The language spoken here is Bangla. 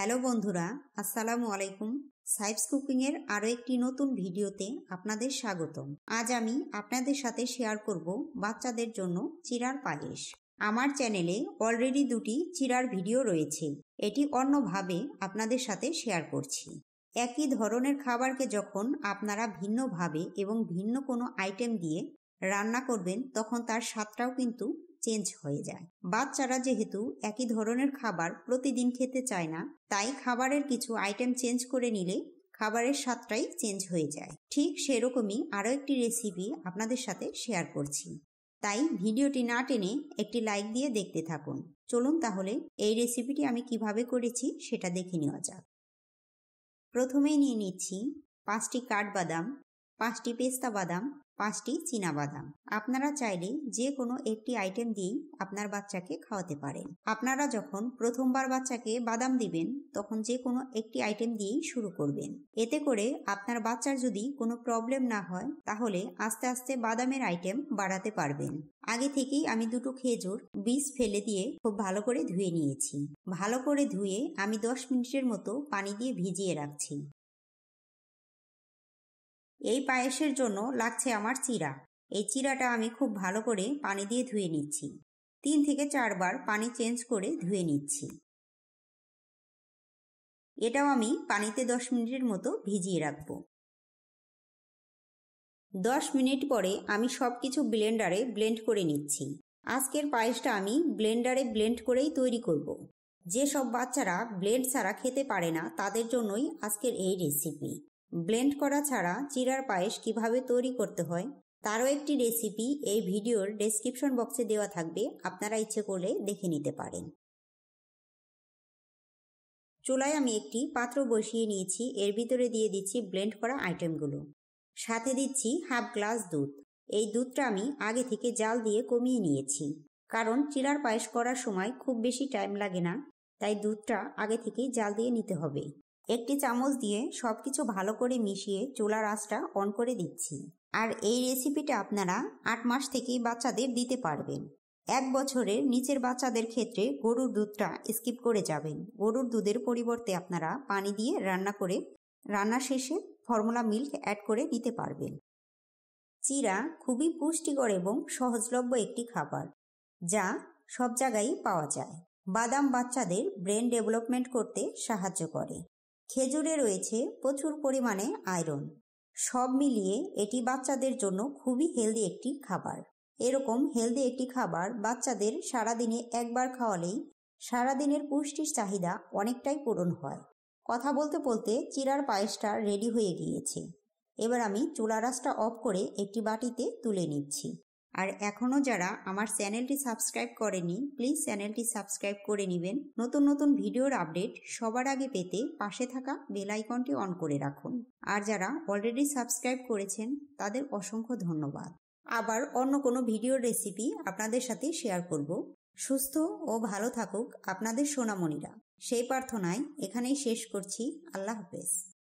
হ্যালো বন্ধুরা আসসালামু আলাইকুম সাইবস কুকিংয়ের আরও একটি নতুন ভিডিওতে আপনাদের স্বাগতম আজ আমি আপনাদের সাথে শেয়ার করব বাচ্চাদের জন্য চিরার পায়েস আমার চ্যানেলে অলরেডি দুটি চিরার ভিডিও রয়েছে এটি অন্যভাবে আপনাদের সাথে শেয়ার করছি একই ধরনের খাবারকে যখন আপনারা ভিন্নভাবে এবং ভিন্ন কোনো আইটেম দিয়ে রান্না করবেন তখন তার স্বাদটাও কিন্তু চেঞ্জ হয়ে যায় বাচ্চারা যেহেতু একই ধরনের খাবার প্রতিদিন খেতে চায় না তাই খাবারের কিছু আইটেম চেঞ্জ করে নিলে খাবারের স্বাদটাই চেঞ্জ হয়ে যায় ঠিক সেরকমই আরও একটি রেসিপি আপনাদের সাথে শেয়ার করছি তাই ভিডিওটি না টেনে একটি লাইক দিয়ে দেখতে থাকুন চলুন তাহলে এই রেসিপিটি আমি কিভাবে করেছি সেটা দেখে নেওয়া যাক প্রথমেই নিয়ে নিচ্ছি পাঁচটি কাঠবাদাম পাঁচটি পেস্তা বাদাম পাঁচটি বাদাম আপনারা চাইলে যে কোনো একটি আইটেম দিয়েই আপনার বাচ্চাকে খাওয়াতে পারেন আপনারা যখন প্রথমবার বাচ্চাকে বাদাম দিবেন তখন যে কোনো একটি আইটেম দিয়েই শুরু করবেন এতে করে আপনার বাচ্চার যদি কোনো প্রবলেম না হয় তাহলে আস্তে আস্তে বাদামের আইটেম বাড়াতে পারবেন আগে থেকেই আমি দুটো খেজুর বীজ ফেলে দিয়ে খুব ভালো করে ধুয়ে নিয়েছি ভালো করে ধুয়ে আমি দশ মিনিটের মতো পানি দিয়ে ভিজিয়ে রাখছি এই পায়েসের জন্য লাগছে আমার চিরা এই চিরাটা আমি খুব ভালো করে পানি দিয়ে ধুয়ে নিচ্ছি তিন থেকে চারবার পানি চেঞ্জ করে ধুয়ে নিচ্ছি এটাও আমি পানিতে দশ মিনিটের মতো ভিজিয়ে রাখবো দশ মিনিট পরে আমি সব কিছু ব্লেন্ডারে ব্লেন্ড করে নিচ্ছি আজকের পায়েসটা আমি ব্লেন্ডারে ব্লেন্ড করেই তৈরি করব। যেসব বাচ্চারা ব্লেন্ড ছাড়া খেতে পারে না তাদের জন্যই আজকের এই রেসিপি ব্লেন্ড করা ছাড়া চিরার পায়েস কিভাবে তৈরি করতে হয় তারও একটি রেসিপি এই ভিডিওর ডেসক্রিপশন বক্সে দেওয়া থাকবে আপনারা ইচ্ছে করলে দেখে নিতে পারেন চুলায় আমি একটি পাত্র বসিয়ে নিয়েছি এর ভিতরে দিয়ে দিচ্ছি ব্লেন্ড করা আইটেমগুলো সাথে দিচ্ছি হাফ গ্লাস দুধ এই দুধটা আমি আগে থেকে জাল দিয়ে কমিয়ে নিয়েছি কারণ চিরার পায়েস করার সময় খুব বেশি টাইম লাগে না তাই দুধটা আগে থেকেই জাল দিয়ে নিতে হবে একটি চামচ দিয়ে সব কিছু ভালো করে মিশিয়ে চুলার আঁচটা অন করে দিচ্ছি আর এই রেসিপিটা আপনারা আট মাস থেকেই বাচ্চাদের দিতে পারবেন এক বছরের নিচের বাচ্চাদের ক্ষেত্রে গরুর দুধটা স্কিপ করে যাবেন গরুর দুধের পরিবর্তে আপনারা পানি দিয়ে রান্না করে রান্না শেষে ফর্মুলা মিল্ক অ্যাড করে নিতে পারবেন চিরা খুবই পুষ্টিকর এবং সহজলভ্য একটি খাবার যা সব জায়গায় পাওয়া যায় বাদাম বাচ্চাদের ব্রেন ডেভেলপমেন্ট করতে সাহায্য করে খেজুরে রয়েছে প্রচুর পরিমাণে আয়রন সব মিলিয়ে এটি বাচ্চাদের জন্য খুবই হেলদি একটি খাবার এরকম হেলদি একটি খাবার বাচ্চাদের সারাদিনে একবার খাওয়ালেই সারাদিনের পুষ্টির চাহিদা অনেকটাই পূরণ হয় কথা বলতে বলতে চিরার পায়েসটা রেডি হয়ে গিয়েছে এবার আমি চুলা রাসটা অফ করে একটি বাটিতে তুলে নিচ্ছি আর এখনও যারা আমার চ্যানেলটি সাবস্ক্রাইব করেনি প্লিজ চ্যানেলটি সাবস্ক্রাইব করে নেবেন নতুন নতুন ভিডিওর আপডেট সবার আগে পেতে পাশে থাকা বেল আইকনটি অন করে রাখুন আর যারা অলরেডি সাবস্ক্রাইব করেছেন তাদের অসংখ্য ধন্যবাদ আবার অন্য কোনো ভিডিওর রেসিপি আপনাদের সাথে শেয়ার করব সুস্থ ও ভালো থাকুক আপনাদের সোনামণিরা সেই প্রার্থনায় এখানেই শেষ করছি আল্লাহ হাফেজ